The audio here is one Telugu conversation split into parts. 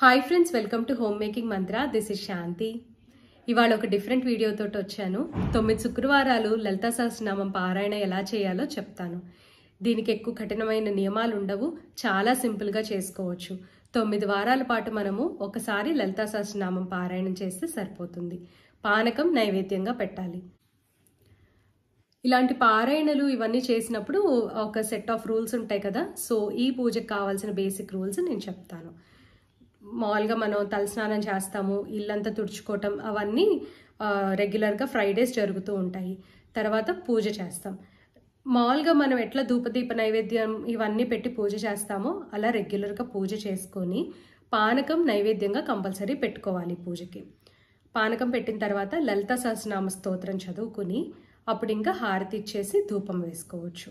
hi friends welcome to home making Mantra this is Shanti ఇవాళ ఒక డిఫరెంట్ వీడియోతో వచ్చాను తొమ్మిది శుక్రవారాలు లలితా సహస్రనామం పారాయణ ఎలా చేయాలో చెప్తాను దీనికి ఎక్కువ కఠినమైన నియమాలు ఉండవు చాలా సింపుల్గా చేసుకోవచ్చు తొమ్మిది వారాల పాటు మనము ఒకసారి లలితా సహస్రనామం పారాయణం చేస్తే సరిపోతుంది పానకం నైవేద్యంగా పెట్టాలి ఇలాంటి పారాయణలు ఇవన్నీ చేసినప్పుడు ఒక సెట్ ఆఫ్ రూల్స్ ఉంటాయి కదా సో ఈ పూజకు కావాల్సిన బేసిక్ రూల్స్ నేను చెప్తాను మామూలుగా మనం తలస్నానం చేస్తాము ఇల్లంతా తుడుచుకోవటం అవన్నీ రెగ్యులర్గా ఫ్రైడేస్ జరుగుతూ ఉంటాయి తర్వాత పూజ చేస్తాం మామూలుగా మనం ఎట్లా ధూపదీప నైవేద్యం ఇవన్నీ పెట్టి పూజ చేస్తామో అలా రెగ్యులర్గా పూజ చేసుకొని పానకం నైవేద్యంగా కంపల్సరీ పెట్టుకోవాలి పూజకి పానకం పెట్టిన తర్వాత లలిత సహస్రనామ స్తోత్రం చదువుకుని అప్పుడు ఇంకా హారతి ఇచ్చేసి ధూపం వేసుకోవచ్చు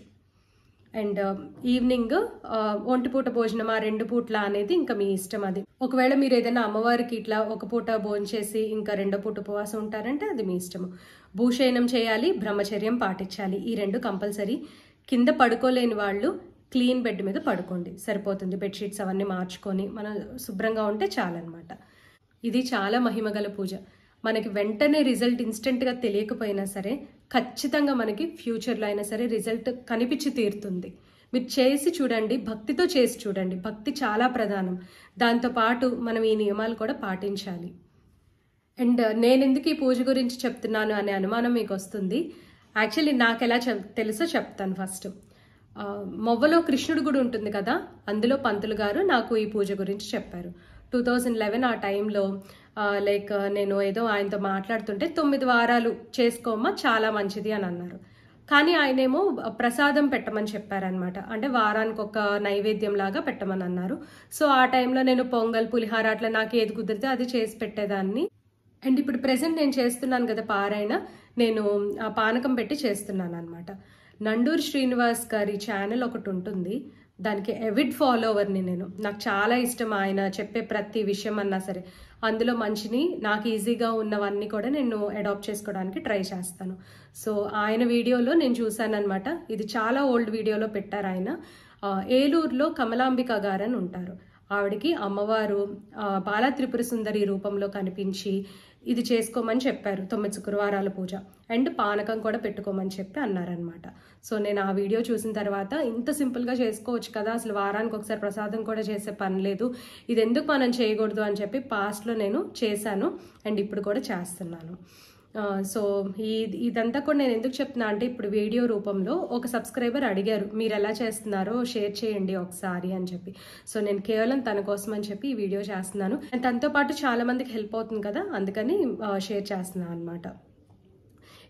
అండ్ ఈవినింగ్ um, uh, ఒంటి పూట భోజనం ఆ రెండు పూట్ల అనేది ఇంకా మీ ఇష్టం అది ఒకవేళ మీరు ఏదైనా అమ్మవారికి ఇట్లా ఒక పూట భోంచేసి ఇంకా రెండో పూట ఉపవాసం ఉంటారంటే అది మీ ఇష్టము భూషయనం చేయాలి బ్రహ్మచర్యం పాటించాలి ఈ రెండు కంపల్సరీ కింద పడుకోలేని వాళ్ళు క్లీన్ బెడ్ మీద పడుకోండి సరిపోతుంది బెడ్షీట్స్ అవన్నీ మార్చుకొని మనం శుభ్రంగా ఉంటే చాలన్నమాట ఇది చాలా మహిమగల పూజ మనకి వెంటనే రిజల్ట్ ఇన్స్టెంట్గా తెలియకపోయినా సరే ఖచ్చితంగా మనకి ఫ్యూచర్లో అయినా సరే రిజల్ట్ కనిపించి తీరుతుంది మీరు చేసి చూడండి భక్తితో చేసి చూడండి భక్తి చాలా ప్రధానం దాంతోపాటు మనం ఈ నియమాలు కూడా పాటించాలి అండ్ నేను ఎందుకు ఈ పూజ గురించి చెప్తున్నాను అనే అనుమానం మీకు వస్తుంది యాక్చువల్లీ నాకు ఎలా తెలుసో చెప్తాను ఫస్ట్ మొవ్వలో కృష్ణుడు గుడి ఉంటుంది కదా అందులో పంతులు గారు నాకు ఈ పూజ గురించి చెప్పారు టూ థౌజండ్ లెవెన్ ఆ టైంలో లైక్ నేను ఏదో ఆయనతో మాట్లాడుతుంటే తొమ్మిది వారాలు చేసుకోమ్మా చాలా మంచిది అని అన్నారు కానీ ఆయనేమో ప్రసాదం పెట్టమని చెప్పారనమాట అంటే వారానికి ఒక నైవేద్యం లాగా పెట్టమని అన్నారు సో ఆ టైంలో నేను పొంగల్ పులిహార అట్లా నాకు ఏది కుదిరితే అది చేసి పెట్టేదాన్ని అండ్ ఇప్పుడు ప్రజెంట్ నేను చేస్తున్నాను కదా పారాయణ నేను ఆ పానకం పెట్టి చేస్తున్నాను అనమాట నండూరు శ్రీనివాస్ గారి ఛానల్ ఒకటి ఉంటుంది దానికి ఎవిడ్ ఫాలోవర్ని నేను నాకు చాలా ఇష్టం ఆయన చెప్పే ప్రతి విషయం అన్నా సరే అందులో మంచిని నాకు ఈజీగా ఉన్నవన్నీ కూడా నేను అడాప్ట్ చేసుకోవడానికి ట్రై చేస్తాను సో ఆయన వీడియోలో నేను చూశానమాట ఇది చాలా ఓల్డ్ వీడియోలో పెట్టారు ఆయన ఏలూరులో కమలాంబిక గారని ఉంటారు ఆవిడకి అమ్మవారు బాలత్రిపుర సుందరి రూపంలో కనిపించి ఇది చేసుకోమని చెప్పారు తొమ్మిది శుక్రవారాల పూజ అండ్ పానకం కూడా పెట్టుకోమని చెప్పి అన్నారనమాట సో నేను ఆ వీడియో చూసిన తర్వాత ఇంత సింపుల్గా చేసుకోవచ్చు కదా అసలు వారానికి ఒకసారి ప్రసాదం కూడా చేసే పని లేదు ఇది ఎందుకు మనం చేయకూడదు అని చెప్పి పాస్ట్లో నేను చేశాను అండ్ ఇప్పుడు కూడా చేస్తున్నాను సో ఈ ఇదంతా కూడా నేను ఎందుకు చెప్తున్నా అంటే ఇప్పుడు వీడియో రూపంలో ఒక సబ్స్క్రైబర్ అడిగారు మీరు ఎలా చేస్తున్నారో షేర్ చేయండి ఒకసారి అని చెప్పి సో నేను కేవలం తన కోసం అని చెప్పి ఈ వీడియో చేస్తున్నాను అండ్ తనతో పాటు చాలా మందికి హెల్ప్ అవుతుంది కదా అందుకని షేర్ చేస్తున్నాను అనమాట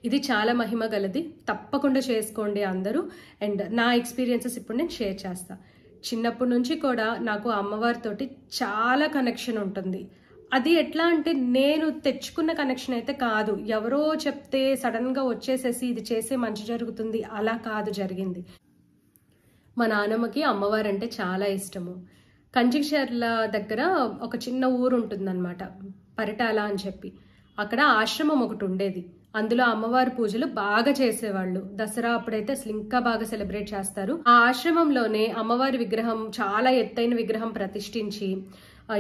ఇది చాలా మహిమ గలది తప్పకుండా చేసుకోండి అందరూ అండ్ నా ఎక్స్పీరియన్సెస్ ఇప్పుడు నేను షేర్ చేస్తాను చిన్నప్పటి నుంచి కూడా నాకు అమ్మవారితోటి చాలా కనెక్షన్ ఉంటుంది అది ఎట్లా అంటే నేను తెచ్చుకున్న కనెక్షన్ అయితే కాదు ఎవరో చెప్తే సడన్గా వచ్చేసేసి ఇది చేసే మంచి జరుగుతుంది అలా కాదు జరిగింది మా నాన్నమ్మకి అంటే చాలా ఇష్టము కంచిక్షర్ల దగ్గర ఒక చిన్న ఊరు ఉంటుందన్నమాట పరిటాల అని చెప్పి అక్కడ ఆశ్రమం ఒకటి ఉండేది అందులో అమ్మవారి పూజలు బాగా చేసేవాళ్ళు దసరా అప్పుడైతే అసలు ఇంకా బాగా సెలబ్రేట్ చేస్తారు ఆ ఆశ్రమంలోనే అమ్మవారి విగ్రహం చాలా ఎత్తైన విగ్రహం ప్రతిష్ఠించి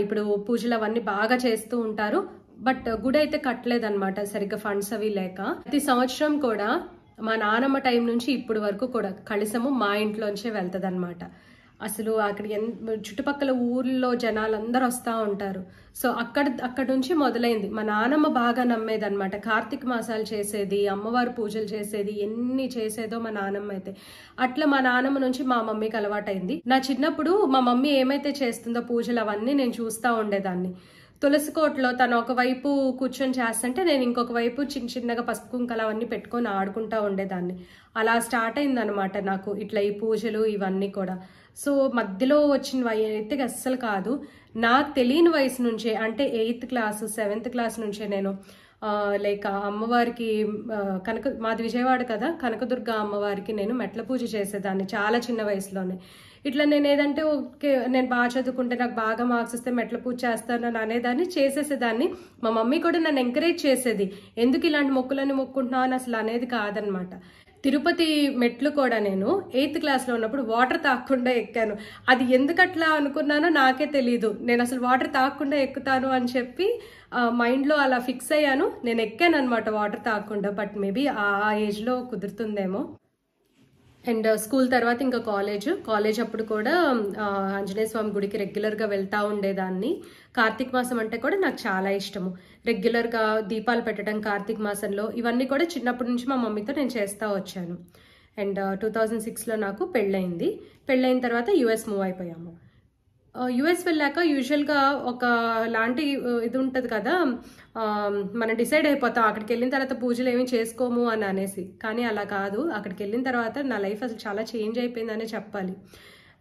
ఇప్పుడు పూజలు అవన్నీ బాగా చేస్తూ ఉంటారు బట్ గుడి అయితే కట్టలేదు అనమాట సరిగ్గా ఫండ్స్ అవి లేక ప్రతి సంవత్సరం కూడా మా నానమ్మ టైం నుంచి ఇప్పుడు వరకు కూడా కలిసము మా ఇంట్లోంచే వెళ్తదనమాట అసలు అక్కడ ఎన్ చుట్టుపక్కల ఊర్లో జనాలందరూ వస్తూ ఉంటారు సో అక్కడ అక్కడ నుంచి మొదలైంది మా నానమ్మ బాగా నమ్మేది అనమాట కార్తీక మాసాలు చేసేది అమ్మవారి పూజలు చేసేది ఎన్ని చేసేదో మా నానమ్మ అయితే అట్లా మా నానమ్మ నుంచి మా మమ్మీకి అలవాటైంది నా చిన్నప్పుడు మా మమ్మీ ఏమైతే చేస్తుందో పూజలు అవన్నీ నేను చూస్తూ ఉండేదాన్ని తులసికోటలో తను ఒకవైపు కూర్చొని చేస్తుంటే నేను ఇంకొక వైపు చిన్న చిన్నగా పసుపు కుంకలు అవన్నీ పెట్టుకొని ఆడుకుంటూ ఉండేదాన్ని అలా స్టార్ట్ అయిందనమాట నాకు ఇట్లా ఈ పూజలు ఇవన్నీ కూడా సో మధ్యలో వచ్చిన వయ అయితే అస్సలు కాదు నాకు తెలియని వయసు నుంచే అంటే ఎయిత్ క్లాస్ సెవెంత్ క్లాస్ నుంచే నేను లైక్ అమ్మవారికి కనక మాది విజయవాడ కదా కనకదుర్గ అమ్మవారికి నేను మెట్ల పూజ చేసేదాన్ని చాలా చిన్న వయసులోనే ఇట్లా నేను ఏదంటే ఓకే నేను బాగా చదువుకుంటే నాకు బాగా మార్క్స్ వస్తే మెట్ల పూజ చేస్తాను అనేదాన్ని చేసేసేదాన్ని మా మమ్మీ కూడా నన్ను ఎంకరేజ్ చేసేది ఎందుకు ఇలాంటి మొక్కులని మొక్కుంటున్నావు అని అసలు అనేది కాదనమాట తిరుపతి మెట్లు కూడా నేను ఎయిత్ క్లాస్లో ఉన్నప్పుడు వాటర్ తాగకుండా ఎక్కాను అది ఎందుకట్లా అనుకున్నానో నాకే తెలీదు నేను అసలు వాటర్ తాగకుండా ఎక్కుతాను అని చెప్పి మైండ్లో అలా ఫిక్స్ అయ్యాను నేను ఎక్కాను అనమాట వాటర్ తాకుండా బట్ మేబీ ఆ ఏజ్లో కుదురుతుందేమో అండ్ uh, స్కూల్ తర్వాత ఇంకా కాలేజ్ కాలేజ్ అప్పుడు కూడా um, uh, ఆంజనేయ స్వామి గుడికి రెగ్యులర్గా వెళ్తూ ఉండేదాన్ని కార్తీక మాసం అంటే కూడా నాకు చాలా ఇష్టము రెగ్యులర్గా దీపాలు పెట్టడం కార్తీక మాసంలో ఇవన్నీ కూడా చిన్నప్పటి నుంచి మా మమ్మీతో నేను చేస్తూ వచ్చాను అండ్ uh, టూ థౌజండ్ సిక్స్లో నాకు పెళ్ళయింది పెళ్ళైన తర్వాత యుఎస్ మూవ్ అయిపోయాము యుఎస్ వెళ్ళాక యూజువల్గా ఒక లాంటి ఇది ఉంటుంది కదా మనం డిసైడ్ అయిపోతాం అక్కడికి వెళ్ళిన తర్వాత పూజలు ఏమి చేసుకోము అని అనేసి కానీ అలా కాదు అక్కడికి వెళ్ళిన తర్వాత నా లైఫ్ అసలు చాలా చేంజ్ అయిపోయిందనే చెప్పాలి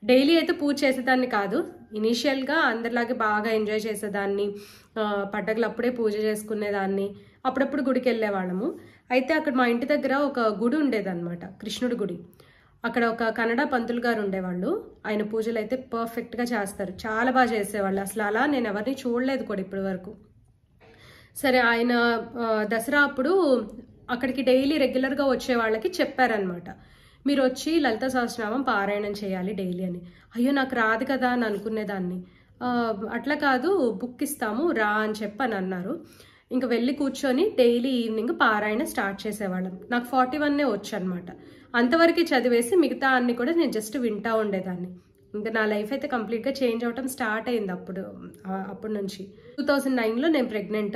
డైలీ అయితే పూజ చేసేదాన్ని కాదు ఇనీషియల్గా అందరిలాగే బాగా ఎంజాయ్ చేసేదాన్ని పండగలు అప్పుడే పూజ చేసుకునేదాన్ని అప్పుడప్పుడు గుడికి వెళ్ళేవాళ్ళము అయితే అక్కడ మా ఇంటి దగ్గర ఒక గుడి ఉండేదన్నమాట కృష్ణుడి గుడి అక్కడ ఒక కన్నడ పంతులు గారు ఉండేవాళ్ళు ఆయన పూజలు అయితే పర్ఫెక్ట్గా చేస్తారు చాలా బాగా చేసేవాళ్ళు అసలు అలా నేను ఎవరిని చూడలేదు కూడా ఇప్పటి వరకు సరే ఆయన దసరా అప్పుడు అక్కడికి డైలీ రెగ్యులర్గా వచ్చే వాళ్ళకి చెప్పారనమాట మీరు వచ్చి లలిత సహస్రనామం పారాయణం చేయాలి డైలీ అని అయ్యో నాకు రాదు కదా అని అనుకునేదాన్ని అట్లా కాదు బుక్ ఇస్తాము రా అని చెప్పి అని అన్నారు ఇంకా వెళ్ళి కూర్చొని డైలీ ఈవినింగ్ పారాయణ స్టార్ట్ చేసేవాళ్ళం నాకు ఫార్టీ వన్నే వచ్చనమాట అంతవరకు చదివేసి మిగతా అన్ని కూడా నేను జస్ట్ వింటా ఉండేదాన్ని ఇంకా నా లైఫ్ అయితే కంప్లీట్గా చేంజ్ అవ్వటం స్టార్ట్ అయింది అప్పుడు అప్పటి నుంచి టూ థౌజండ్ నైన్లో నేను ప్రెగ్నెంట్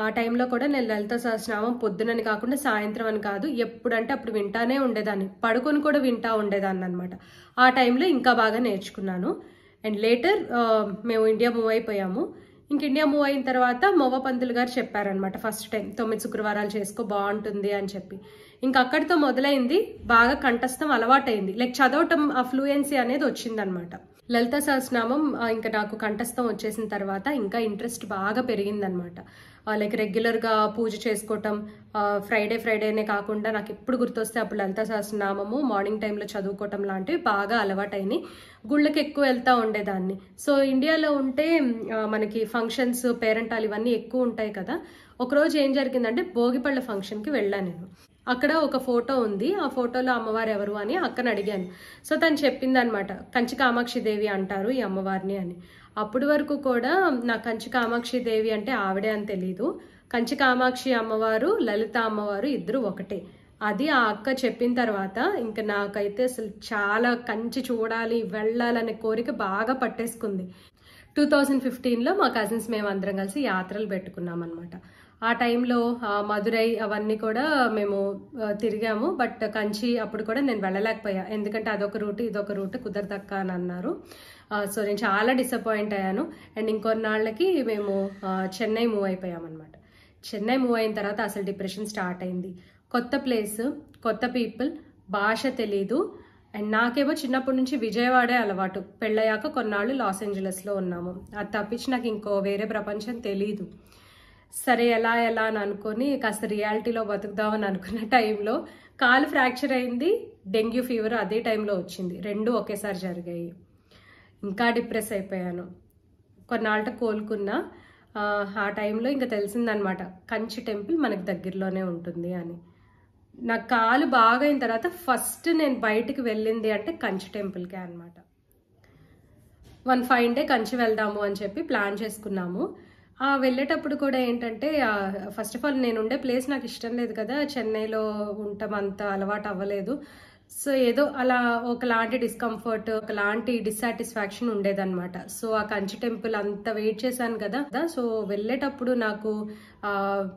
ఆ టైంలో కూడా నేను లలిత సహస్రనామం పొద్దునని కాకుండా సాయంత్రం అని కాదు ఎప్పుడంటే అప్పుడు వింటానే ఉండేదాన్ని పడుకొని కూడా వింటా ఉండేదాన్ని అనమాట ఆ టైంలో ఇంకా బాగా నేర్చుకున్నాను అండ్ లేటర్ మేము ఇండియా మూవ్ అయిపోయాము ఇంక ఇండియా మూవ్ అయిన తర్వాత మొవ్వ పంతులు గారు చెప్పారనమాట ఫస్ట్ టైం తొమ్మిది శుక్రవారాలు చేసుకో బాగుంటుంది అని చెప్పి ఇంకా అక్కడితో మొదలైంది బాగా కంఠస్థం అలవాటైంది లైక్ చదవటం ఆ ఫ్లూయెన్సీ అనేది వచ్చిందనమాట లలిత సహస్రనామం ఇంకా నాకు కంఠస్థం వచ్చేసిన తర్వాత ఇంకా ఇంట్రెస్ట్ బాగా పెరిగిందనమాట లైక్ రెగ్యులర్గా పూజ చేసుకోవటం ఫ్రైడే ఫ్రైడేనే కాకుండా నాకు ఎప్పుడు గుర్తొస్తే అప్పుడు లలిత సహస్రనామము మార్నింగ్ టైంలో చదువుకోవటం లాంటివి బాగా అలవాటైనవి గుళ్ళకి ఎక్కువ వెళ్తూ ఉండేదాన్ని సో ఇండియాలో ఉంటే మనకి ఫంక్షన్స్ పేరెంటాలు ఇవన్నీ ఎక్కువ ఉంటాయి కదా ఒకరోజు ఏం జరిగిందంటే భోగిపళ్ళ ఫంక్షన్కి వెళ్ళాను నేను అక్కడ ఒక ఫోటో ఉంది ఆ ఫోటోలో అమ్మవారు ఎవరు అని అక్కని అడిగాను సో తను చెప్పింది అనమాట కంచి కామాక్షిదేవి అంటారు ఈ అమ్మవారిని అని అప్పటి వరకు కూడా నా కంచి కామాక్షిదేవి అంటే ఆవిడే అని తెలీదు కంచి కామాక్షి అమ్మవారు లలిత అమ్మవారు ఇద్దరు ఒకటే అది ఆ అక్క చెప్పిన తర్వాత ఇంకా నాకైతే అసలు చాలా కంచి చూడాలి వెళ్ళాలనే కోరిక బాగా పట్టేసుకుంది టూ థౌజండ్ ఫిఫ్టీన్లో మా కజిన్స్ మేము అందరం కలిసి యాత్రలు పెట్టుకున్నాం అనమాట ఆ టైంలో మధురై అవన్నీ కూడా మేము తిరిగాము బట్ కంచి అప్పుడు కూడా నేను వెళ్ళలేకపోయా ఎందుకంటే అదొక రూట్ ఇదొక రూట్ కుదరదక్క అని అన్నారు సో నేను చాలా డిసప్పాయింట్ అయ్యాను అండ్ ఇంకొన్నాళ్ళకి మేము చెన్నై మూవ్ అయిపోయామన్నమాట చెన్నై మూవ్ అయిన తర్వాత అసలు డిప్రెషన్ స్టార్ట్ అయింది కొత్త ప్లేస్ కొత్త పీపుల్ భాష తెలీదు అండ్ నాకేమో చిన్నప్పటి నుంచి విజయవాడే అలవాటు పెళ్ళయ్యాక కొన్నాళ్ళు లాస్ ఏంజలస్లో ఉన్నాము అది తప్పించి నాకు ఇంకో వేరే ప్రపంచం తెలీదు సరే ఎలా ఎలా అని అనుకొని కాస్త రియాలిటీలో బతుకుదామని అనుకున్న టైంలో కాలు ఫ్రాక్చర్ అయింది డెంగ్యూ ఫీవర్ అదే టైంలో వచ్చింది రెండు ఒకేసారి జరిగాయి ఇంకా డిప్రెస్ అయిపోయాను కొన్నాళ్ళ కోలుకున్నా ఆ టైంలో ఇంకా తెలిసిందనమాట కంచి టెంపుల్ మనకు దగ్గరలోనే ఉంటుంది అని నా కాలు బాగా అయిన తర్వాత ఫస్ట్ నేను బయటికి వెళ్ళింది అంటే కంచి టెంపుల్కే అనమాట వన్ ఫైవ్ డే కంచి వెళ్దాము అని చెప్పి ప్లాన్ చేసుకున్నాము వెళ్ళేటప్పుడు కూడా ఏంటంటే ఫస్ట్ ఆఫ్ ఆల్ నేను ఉండే ప్లేస్ నాకు ఇష్టం లేదు కదా చెన్నైలో ఉండటం అంత అలవాటు అవ్వలేదు సో ఏదో అలా ఒకలాంటి డిస్కంఫర్ట్ ఒకలాంటి డిస్సాటిస్ఫాక్షన్ ఉండేదన్నమాట సో ఆ కంచి టెంపుల్ అంత వెయిట్ చేశాను కదా సో వెళ్ళేటప్పుడు నాకు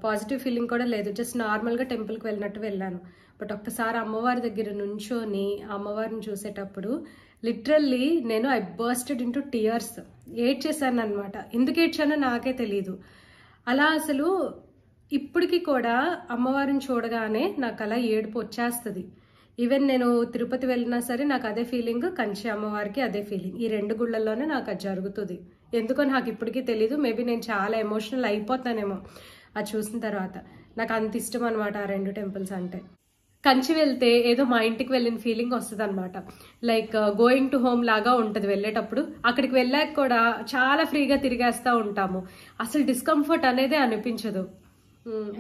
పాజిటివ్ ఫీలింగ్ కూడా లేదు జస్ట్ నార్మల్గా టెంపుల్కి వెళ్ళినట్టు వెళ్ళాను బట్ ఒక్కసారి అమ్మవారి దగ్గర నుంచోని అమ్మవారిని చూసేటప్పుడు లిటరల్లీ నేను ఐ బర్స్టెడ్ ఇంటూ టీయర్స్ ఏడ్చేశాను అనమాట ఎందుకు ఏడ్చానో నాకే తెలీదు అలా అసలు ఇప్పటికీ కూడా అమ్మవారిని చూడగానే నాకు అలా ఏడుపు వచ్చేస్తుంది ఈవెన్ నేను తిరుపతి వెళ్ళినా సరే నాకు అదే ఫీలింగ్ కంచి అమ్మవారికి అదే ఫీలింగ్ ఈ రెండు గుళ్ళల్లోనే నాకు అది జరుగుతుంది ఎందుకో నాకు ఇప్పటికీ తెలీదు మేబీ నేను చాలా ఎమోషనల్ అయిపోతానేమో అది చూసిన తర్వాత నాకు అంత ఇష్టం అనమాట ఆ రెండు టెంపుల్స్ అంటే కంచి వెళ్తే ఏదో మా ఇంటికి వెళ్ళిన ఫీలింగ్ వస్తుంది అనమాట లైక్ గోయింగ్ టు హోమ్ లాగా ఉంటుంది వెళ్ళేటప్పుడు అక్కడికి వెళ్ళాక కూడా చాలా ఫ్రీగా తిరిగేస్తూ ఉంటాము అసలు డిస్కంఫర్ట్ అనేదే అనిపించదు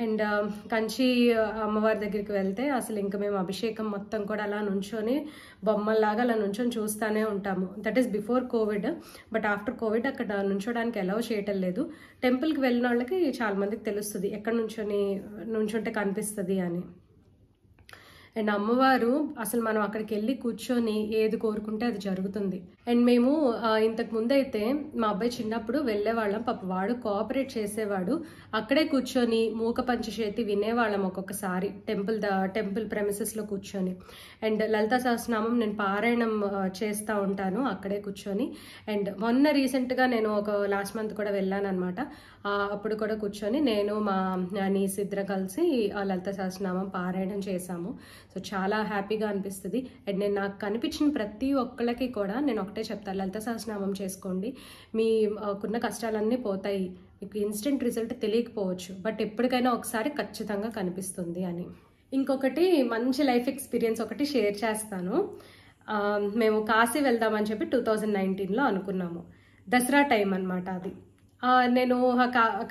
and mm, um, Kanchi uh, అమ్మవారి దగ్గరికి వెళ్తే అసలు ఇంకా మేము అభిషేకం మొత్తం కూడా అలా నుంచొని బొమ్మల్లాగా అలా నుంచొని చూస్తూనే ఉంటాము that is before Covid but after Covid అక్కడ నుంచోడానికి అలౌ చేయటం లేదు టెంపుల్కి వెళ్ళిన వాళ్ళకి చాలామందికి తెలుస్తుంది ఎక్కడ నుంచొని uh, నుంచుంటే కనిపిస్తుంది అని అండ్ అమ్మవారు అసలు మనం అక్కడికి వెళ్ళి కూర్చొని ఏది కోరుకుంటే అది జరుగుతుంది అండ్ మేము ఇంతకు ముందైతే మా అబ్బాయి చిన్నప్పుడు వెళ్ళేవాళ్ళం పాప వాడు కోఆపరేట్ చేసేవాడు అక్కడే కూర్చొని మూక పంచచేతి వినేవాళ్ళం ఒక్కొక్కసారి టెంపుల్ ద టెంపుల్ ప్రెమిసెస్లో కూర్చొని అండ్ లలిత సహస్రనామం నేను పారాయణం చేస్తూ ఉంటాను అక్కడే కూర్చొని అండ్ మొన్న రీసెంట్గా నేను ఒక లాస్ట్ మంత్ కూడా వెళ్ళాను అనమాట అప్పుడు కూడా కూర్చొని నేను మా నాని ఇద్దరు కలిసి లలిత సహస్రనామం పారాయణం చేశాము సో చాలా హ్యాపీగా అనిపిస్తుంది అండ్ నేను నాకు కనిపించిన ప్రతి ఒక్కళ్ళకి కూడా నేను ఒకటే చెప్తాను లలిత సహస్రనామం చేసుకోండి మీకున్న కష్టాలన్నీ పోతాయి మీకు ఇన్స్టెంట్ రిజల్ట్ తెలియకపోవచ్చు బట్ ఎప్పటికైనా ఒకసారి ఖచ్చితంగా కనిపిస్తుంది అని ఇంకొకటి మంచి లైఫ్ ఎక్స్పీరియన్స్ ఒకటి షేర్ చేస్తాను మేము కాశీ వెళ్దామని చెప్పి టూ థౌజండ్ నైన్టీన్లో అనుకున్నాము దసరా టైం అనమాట అది నేను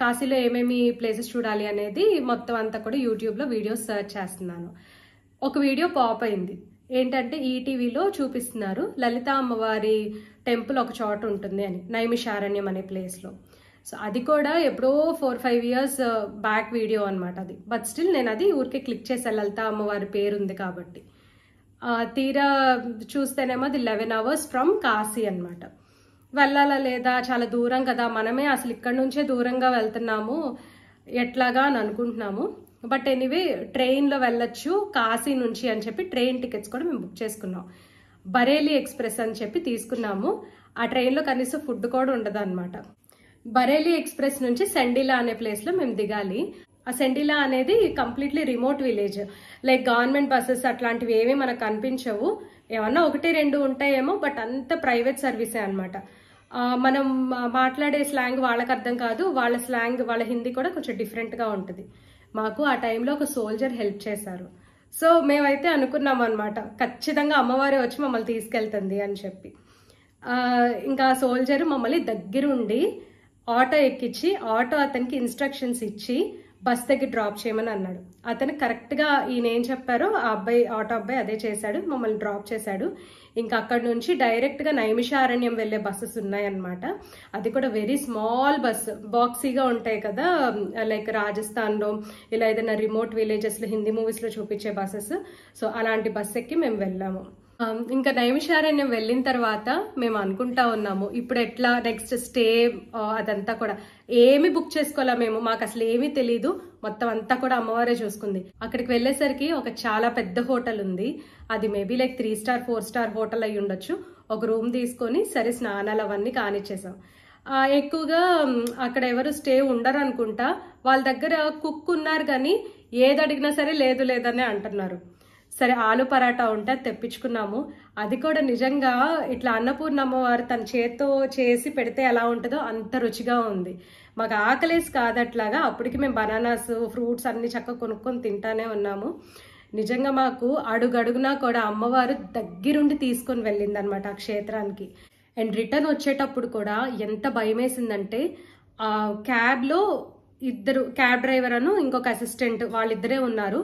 కాశీలో ఏమేమి ప్లేసెస్ చూడాలి అనేది మొత్తం అంతా కూడా యూట్యూబ్లో వీడియోస్ సర్చ్ చేస్తున్నాను ఒక వీడియో పాప్ అయింది ఏంటంటే ఈటీవీలో చూపిస్తున్నారు లలిత అమ్మవారి టెంపుల్ ఒక చోట ఉంటుంది అని నైమిషారణ్యం అనే ప్లేస్లో సో అది కూడా ఎప్పుడో four five years back video అనమాట అది బట్ స్టిల్ నేను అది ఊరికే క్లిక్ చేశాను లలిత అమ్మవారి పేరు ఉంది కాబట్టి తీరా చూస్తేనేమో అది లెవెన్ అవర్స్ ఫ్రమ్ కాశీ అనమాట వెళ్ళాలా లేదా చాలా దూరం కదా మనమే అసలు ఇక్కడ నుంచే దూరంగా వెళ్తున్నాము ఎట్లాగా అని అనుకుంటున్నాము బట్ ఎనీవే ట్రైన్లో వెళ్ళొచ్చు కాశీ నుంచి అని చెప్పి ట్రైన్ టికెట్స్ కూడా మేము బుక్ చేసుకున్నాం బరేలీ ఎక్స్ప్రెస్ అని చెప్పి తీసుకున్నాము ఆ ట్రైన్లో కనీసం ఫుడ్ కూడా ఉండదు అనమాట బరేలీ ఎక్స్ప్రెస్ నుంచి సెండిలా అనే ప్లేస్లో మేము దిగాలి ఆ సెండిలా అనేది completely remote village like government buses అట్లాంటివి ఏమీ మనకు కనిపించవు ఏమన్నా ఒకటి రెండు ఉంటాయేమో బట్ అంత ప్రైవేట్ సర్వీసే అనమాట మనం మాట్లాడే స్లాంగ్ వాళ్ళకి అర్థం కాదు వాళ్ళ స్లాంగ్ వాళ్ళ హిందీ కూడా కొంచెం డిఫరెంట్గా ఉంటుంది మాకు ఆ టైంలో ఒక సోల్జర్ హెల్ప్ చేశారు సో మేమైతే అనుకున్నాం అనమాట ఖచ్చితంగా అమ్మవారే వచ్చి మమ్మల్ని తీసుకెళ్తుంది అని చెప్పి ఇంకా సోల్జర్ మమ్మల్ని దగ్గరుండి ఆటో ఎక్కించి ఆటో అతనికి ఇన్స్ట్రక్షన్స్ ఇచ్చి బస్ దగ్గర డ్రాప్ చేయమని అన్నాడు అతను కరెక్ట్గా ఈయన ఏం చెప్పారో ఆ అబ్బాయి ఆటో అబ్బాయి అదే చేశాడు మమ్మల్ని డ్రాప్ చేశాడు ఇంకా అక్కడ నుంచి డైరెక్ట్గా నైమిషారణ్యం వెళ్ళే బస్సెస్ ఉన్నాయన్నమాట అది కూడా వెరీ స్మాల్ బస్ బాక్సీగా ఉంటాయి కదా లైక్ రాజస్థాన్లో ఇలా ఏదైనా రిమోట్ విలేజెస్లో హిందీ మూవీస్లో చూపించే బస్సెస్ సో అలాంటి బస్ ఎక్కి మేము వెళ్ళాము um, ఇంకా నైమిషారణ్యం వెళ్ళిన తర్వాత మేము అనుకుంటా ఉన్నాము ఇప్పుడు ఎట్లా నెక్స్ట్ స్టే uh, అదంతా కూడా ఏమి బుక్ చేసుకోవాలా మేము మాకు అసలు ఏమీ తెలియదు మొత్తం అంతా కూడా అమ్మవారే చూసుకుంది అక్కడికి వెళ్ళేసరికి ఒక చాలా పెద్ద హోటల్ ఉంది అది maybe like three star four star hotel అయి ఉండొచ్చు ఒక రూమ్ తీసుకొని సరే స్నానాలు అవన్నీ కానిచ్చేసాం ఎక్కువగా అక్కడ ఎవరు స్టే ఉండరు అనుకుంటా వాళ్ళ దగ్గర కుక్ ఉన్నారు కానీ ఏది అడిగినా సరే లేదు లేదనే అంటున్నారు సరే ఆలు పరాటా ఉంటే తెప్పించుకున్నాము అది కూడా నిజంగా ఇట్లా అన్నపూర్ణ అమ్మవారు తన చేత్తో చేసి పెడితే ఎలా ఉంటుందో అంత రుచిగా ఉంది మాకు ఆకలేసి కాదట్లాగా అప్పటికి మేము బనానాస్ ఫ్రూట్స్ అన్ని చక్కగా కొనుక్కొని తింటానే ఉన్నాము నిజంగా మాకు అడుగడుగునా కూడా అమ్మవారు దగ్గరుండి తీసుకొని వెళ్ళిందనమాట ఆ క్షేత్రానికి అండ్ రిటర్న్ వచ్చేటప్పుడు కూడా ఎంత భయం వేసిందంటే క్యాబ్లో ఇద్దరు క్యాబ్ డ్రైవర్ అను ఇంకొక అసిస్టెంట్ వాళ్ళిద్దరే ఉన్నారు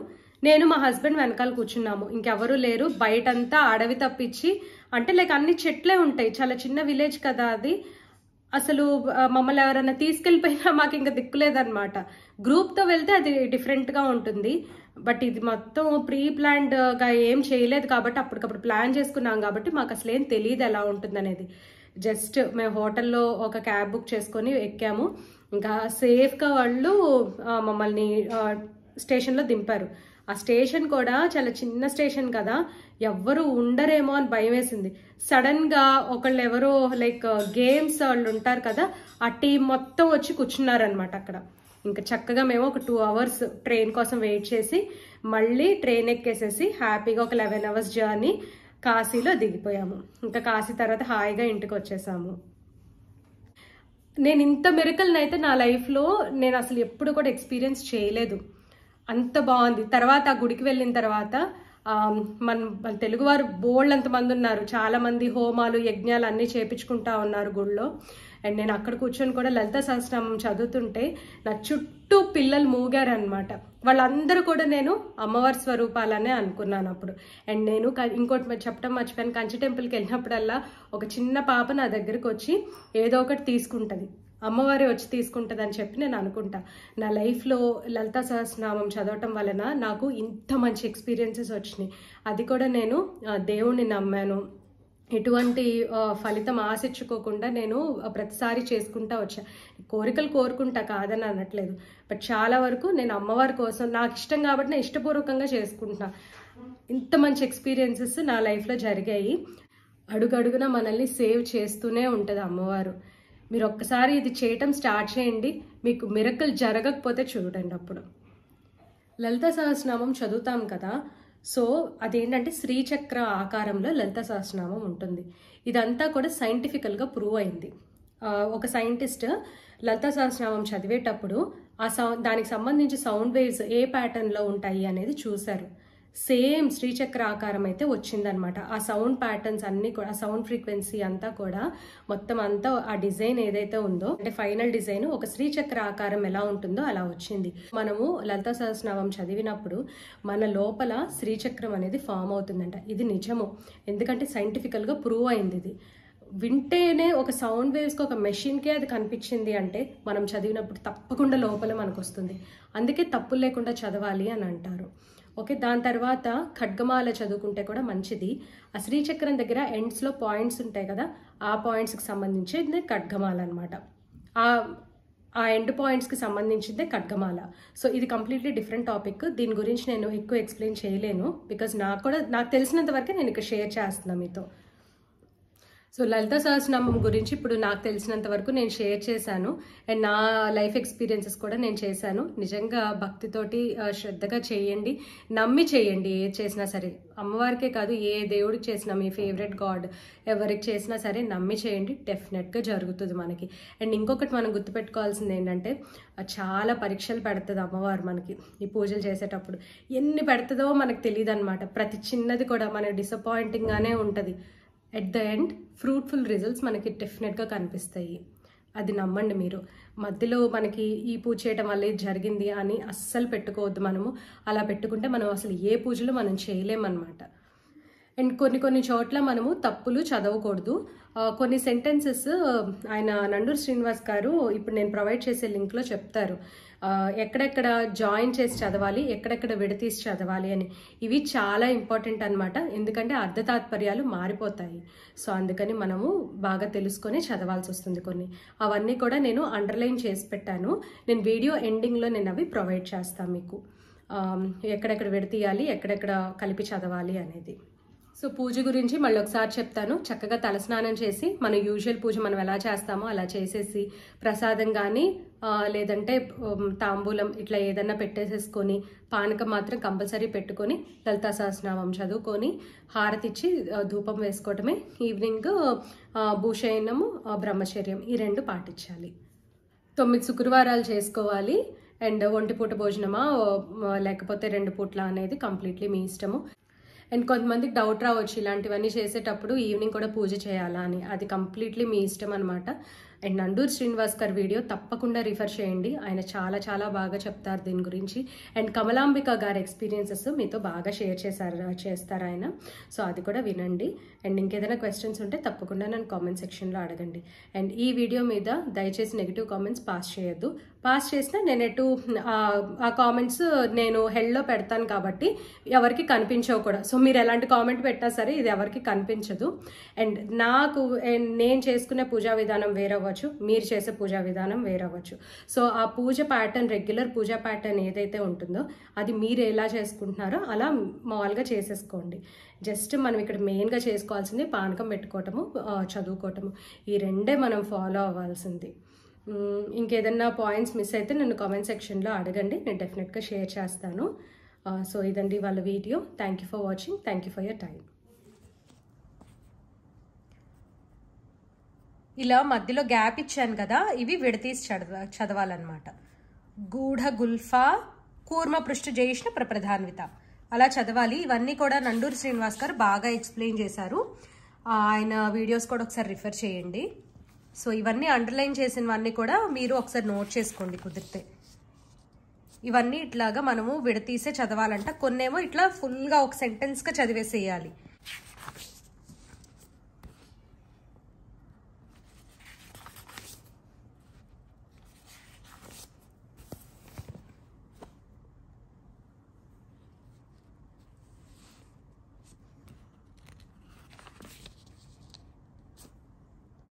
నేను మా హస్బెండ్ వెనకాల కూర్చున్నాము ఇంకెవరూ లేరు బయటంతా అడవి తప్పించి అంటే లైక్ అన్ని చెట్లే ఉంటాయి చాలా చిన్న విలేజ్ కదా అది అసలు మమ్మల్ని ఎవరైనా తీసుకెళ్ళిపోయినా మాకు ఇంకా దిక్కులేదనమాట గ్రూప్తో వెళ్తే అది డిఫరెంట్గా ఉంటుంది బట్ ఇది మొత్తం ప్రీ ప్లాన్డ్గా ఏం చేయలేదు కాబట్టి అప్పటికప్పుడు ప్లాన్ చేసుకున్నాం కాబట్టి మాకు అసలు ఏం తెలియదు ఎలా ఉంటుంది అనేది జస్ట్ మేము హోటల్లో ఒక క్యాబ్ బుక్ చేసుకొని ఎక్కాము ఇంకా సేఫ్గా వాళ్ళు మమ్మల్ని స్టేషన్లో దింపారు ఆ స్టేషన్ కూడా చాలా చిన్న స్టేషన్ కదా ఎవ్వరు ఉండరేమో అని భయం వేసింది సడన్గా ఒకళ్ళు ఎవరో లైక్ గేమ్స్ వాళ్ళు ఉంటారు కదా ఆ టీం మొత్తం వచ్చి కూర్చున్నారనమాట అక్కడ ఇంకా చక్కగా మేము ఒక టూ అవర్స్ ట్రైన్ కోసం వెయిట్ చేసి మళ్ళీ ట్రైన్ ఎక్కేసేసి హ్యాపీగా ఒక లెవెన్ అవర్స్ జర్నీ కాశీలో దిగిపోయాము ఇంకా కాశీ తర్వాత హాయిగా ఇంటికి వచ్చేసాము నేను ఇంత మెరకల్ని అయితే నా లైఫ్లో నేను అసలు ఎప్పుడు కూడా ఎక్స్పీరియన్స్ చేయలేదు అంత బాగుంది తర్వాత ఆ గుడికి వెళ్ళిన తర్వాత మన తెలుగువారు బోల్డ్ అంతమంది ఉన్నారు చాలామంది హోమాలు యజ్ఞాలు అన్నీ చేపించుకుంటా ఉన్నారు గుడిలో అండ్ నేను అక్కడ కూర్చొని కూడా లలిత సహస్రం చదువుతుంటే నా చుట్టూ పిల్లలు మూగారనమాట వాళ్ళందరూ కూడా నేను అమ్మవారి స్వరూపాలనే అనుకున్నాను అప్పుడు అండ్ నేను ఇంకోటి చెప్పడం మర్చిపోయాను కంచి టెంపుల్కి వెళ్ళినప్పుడల్లా ఒక చిన్న పాప నా దగ్గరకు వచ్చి ఏదో ఒకటి తీసుకుంటుంది అమ్మవారి వచ్చి తీసుకుంటుందని చెప్పి నేను అనుకుంటా నా లైఫ్లో లలితా సహస్రనామం చదవటం వలన నాకు ఇంత మంచి ఎక్స్పీరియన్సెస్ వచ్చినాయి అది కూడా నేను దేవుణ్ణి నమ్మాను ఎటువంటి ఫలితం ఆశించుకోకుండా నేను ప్రతిసారి చేసుకుంటా వచ్చా కోరికలు కోరుకుంటా కాదని అనట్లేదు బట్ చాలా వరకు నేను అమ్మవారి కోసం నాకు ఇష్టం కాబట్టి నేను ఇష్టపూర్వకంగా చేసుకుంటా ఇంత మంచి ఎక్స్పీరియన్సెస్ నా లైఫ్లో జరిగాయి అడుగడుగున మనల్ని సేవ్ చేస్తూనే ఉంటుంది అమ్మవారు మీరు ఒక్కసారి ఇది చేయటం స్టార్ట్ చేయండి మీకు మిరకలు జరగకపోతే చూడండి అప్పుడు లలిత సహస్రనామం చదువుతాం కదా సో అదేంటంటే శ్రీచక్ర ఆకారంలో లలిత సహస్రనామం ఉంటుంది ఇదంతా కూడా సైంటిఫికల్గా ప్రూవ్ అయింది ఒక సైంటిస్ట్ లలిత సహస్రనామం చదివేటప్పుడు ఆ సౌండ్ దానికి సంబంధించి సౌండ్ వేవ్స్ ఏ ప్యాటర్న్లో ఉంటాయి అనేది చూశారు సేమ్ శ్రీచక్ర ఆకారం అయితే వచ్చిందనమాట ఆ సౌండ్ ప్యాటర్న్స్ అన్ని కూడా ఆ సౌండ్ ఫ్రీక్వెన్సీ అంతా కూడా మొత్తం అంతా ఆ డిజైన్ ఏదైతే ఉందో అంటే ఫైనల్ డిజైన్ ఒక శ్రీచక్ర ఆకారం ఎలా ఉంటుందో అలా వచ్చింది మనము లలిత సహస్రనామం చదివినప్పుడు మన లోపల శ్రీచక్రం అనేది ఫామ్ అవుతుందంట ఇది నిజము ఎందుకంటే సైంటిఫికల్గా ప్రూవ్ అయింది ఇది వింటేనే ఒక సౌండ్ వేవ్స్కి ఒక మెషిన్కే అది కనిపించింది అంటే మనం చదివినప్పుడు తప్పకుండా లోపల మనకు వస్తుంది అందుకే తప్పులు లేకుండా చదవాలి అని అంటారు ఓకే దాని తర్వాత ఖడ్గమాల చదువుకుంటే కూడా మంచిది ఆ శ్రీచక్రం దగ్గర ఎండ్స్లో పాయింట్స్ ఉంటాయి కదా ఆ పాయింట్స్కి సంబంధించింది ఖడ్గమాల అనమాట ఆ ఆ ఎండ్ పాయింట్స్కి సంబంధించిందే ఖడ్గమాల సో ఇది కంప్లీట్లీ డిఫరెంట్ టాపిక్ దీని గురించి నేను ఎక్కువ ఎక్స్ప్లెయిన్ చేయలేను బికాజ్ నాకు కూడా నాకు తెలిసినంత వరకే నేను ఇక షేర్ చేస్తున్నాను మీతో సో లలిత సహస్రనామం గురించి ఇప్పుడు నాకు తెలిసినంత వరకు నేను షేర్ చేశాను అండ్ నా లైఫ్ ఎక్స్పీరియన్సెస్ కూడా నేను చేశాను నిజంగా భక్తితోటి శ్రద్ధగా చేయండి నమ్మి చేయండి ఏ చేసినా సరే అమ్మవారికే కాదు ఏ దేవుడికి చేసినా మీ ఫేవరెట్ గాడ్ ఎవరికి చేసినా సరే నమ్మి చేయండి డెఫినెట్గా జరుగుతుంది మనకి అండ్ ఇంకొకటి మనం గుర్తుపెట్టుకోవాల్సింది ఏంటంటే చాలా పరీక్షలు పెడుతుంది అమ్మవారు మనకి ఈ పూజలు చేసేటప్పుడు ఎన్ని పెడుతుందో మనకు తెలియదు అనమాట ప్రతి చిన్నది కూడా మనకి డిసప్పాయింటింగ్గానే ఉంటుంది at the end fruitful results మనకి డెఫినెట్గా కనిపిస్తాయి అది నమ్మండి మీరు మధ్యలో మనకి ఈ పూజ చేయటం వల్ల జరిగింది అని అస్సలు పెట్టుకోవద్దు మనము అలా పెట్టుకుంటే మనం అసలు ఏ పూజలు మనం చేయలేమన్నమాట అండ్ కొన్ని కొన్ని చోట్ల మనము తప్పులు చదవకూడదు కొన్ని సెంటెన్సెస్ ఆయన నండూరు శ్రీనివాస్ గారు ఇప్పుడు నేను ప్రొవైడ్ చేసే లింక్లో చెప్తారు ఎక్కడెక్కడ జాయిన్ చేసి చదవాలి ఎక్కడెక్కడ విడతీసి చదవాలి అని ఇవి చాలా ఇంపార్టెంట్ అనమాట ఎందుకంటే అర్ధ తాత్పర్యాలు మారిపోతాయి సో అందుకని మనము బాగా తెలుసుకొని చదవాల్సి వస్తుంది కొన్ని అవన్నీ కూడా నేను అండర్లైన్ చేసి పెట్టాను నేను వీడియో ఎండింగ్లో నేను అవి ప్రొవైడ్ చేస్తాను మీకు ఎక్కడెక్కడ విడతీయాలి ఎక్కడెక్కడ కలిపి చదవాలి అనేది సో పూజ గురించి మళ్ళీ ఒకసారి చెప్తాను చక్కగా తలస్నానం చేసి మన యూజువల్ పూజ మనం ఎలా చేస్తామో అలా చేసేసి ప్రసాదం కానీ లేదంటే తాంబూలం ఇట్లా ఏదన్నా పెట్టేసేసుకొని పానకం మాత్రం కంపల్సరీ పెట్టుకొని లలితా సహస్రనామం చదువుకొని హారతిచ్చి ధూపం వేసుకోవటమే ఈవినింగ్ భూషయనము బ్రహ్మచర్యం ఈ రెండు పాటించాలి తొమ్మిది శుక్రవారాలు చేసుకోవాలి అండ్ ఒంటి పూట భోజనమా లేకపోతే రెండు పూట్ల అనేది కంప్లీట్లీ మీ ఇష్టము అండ్ కొంతమందికి డౌట్ రావచ్చు ఇలాంటివన్నీ చేసేటప్పుడు ఈవినింగ్ కూడా పూజ చేయాలా అని అది కంప్లీట్లీ మీ ఇష్టం అనమాట అండ్ నండూర్ శ్రీనివాస్ గారి వీడియో తప్పకుండా రిఫర్ చేయండి ఆయన చాలా చాలా బాగా చెప్తారు దీని గురించి అండ్ కమలాంబిక గారి ఎక్స్పీరియన్సెస్ మీతో బాగా షేర్ చేశారు చేస్తారు ఆయన సో అది కూడా వినండి అండ్ ఇంకేదైనా క్వశ్చన్స్ ఉంటే తప్పకుండా నన్ను కామెంట్ సెక్షన్లో అడగండి అండ్ ఈ వీడియో మీద దయచేసి నెగిటివ్ కామెంట్స్ పాస్ చేయొద్దు పాస్ చేసినా నేను ఎటు ఆ కామెంట్స్ నేను హెల్లో పెడతాను కాబట్టి ఎవరికి కనిపించవు కూడా సో మీరు ఎలాంటి కామెంట్ పెట్టా సరే ఇది ఎవరికి కనిపించదు అండ్ నాకు నేను చేసుకునే పూజా విధానం వేరవ్వచ్చు మీరు చేసే పూజా విధానం వేరవ్వచ్చు సో ఆ puja pattern regular puja pattern ఏదైతే ఉంటుందో అది మీరు ఎలా చేసుకుంటున్నారో అలా మామూలుగా చేసేసుకోండి జస్ట్ మనం ఇక్కడ మెయిన్గా చేసుకోవాల్సింది పానకం పెట్టుకోవటము చదువుకోవటము ఈ రెండే మనం ఫాలో అవ్వాల్సింది ఇంకేదన్నా పాయింట్స్ మిస్ అయితే నన్ను కామెంట్ సెక్షన్లో అడగండి నేను డెఫినెట్గా షేర్ చేస్తాను సో ఇదండి వాళ్ళ video thank you for watching thank you for your time ఇలా మధ్యలో గ్యాప్ ఇచ్చాను కదా ఇవి విడతీసి చదవ చదవాలన్నమాట గూఢ గుల్ఫా కూర్మ పృష్ఠ జయిష్ణ ప్రప్రధాన్విత అలా చదవాలి ఇవన్నీ కూడా నండూరు శ్రీనివాస్ గారు బాగా ఎక్స్ప్లెయిన్ చేశారు ఆయన వీడియోస్ కూడా ఒకసారి రిఫర్ చేయండి సో ఇవన్నీ అండర్లైన్ చేసినవన్నీ కూడా మీరు ఒకసారి నోట్ చేసుకోండి కుదిరితే ఇవన్నీ ఇట్లాగా మనము విడతీసే చదవాలంట కొన్నేమో ఇట్లా ఫుల్గా ఒక సెంటెన్స్గా చదివేసేయాలి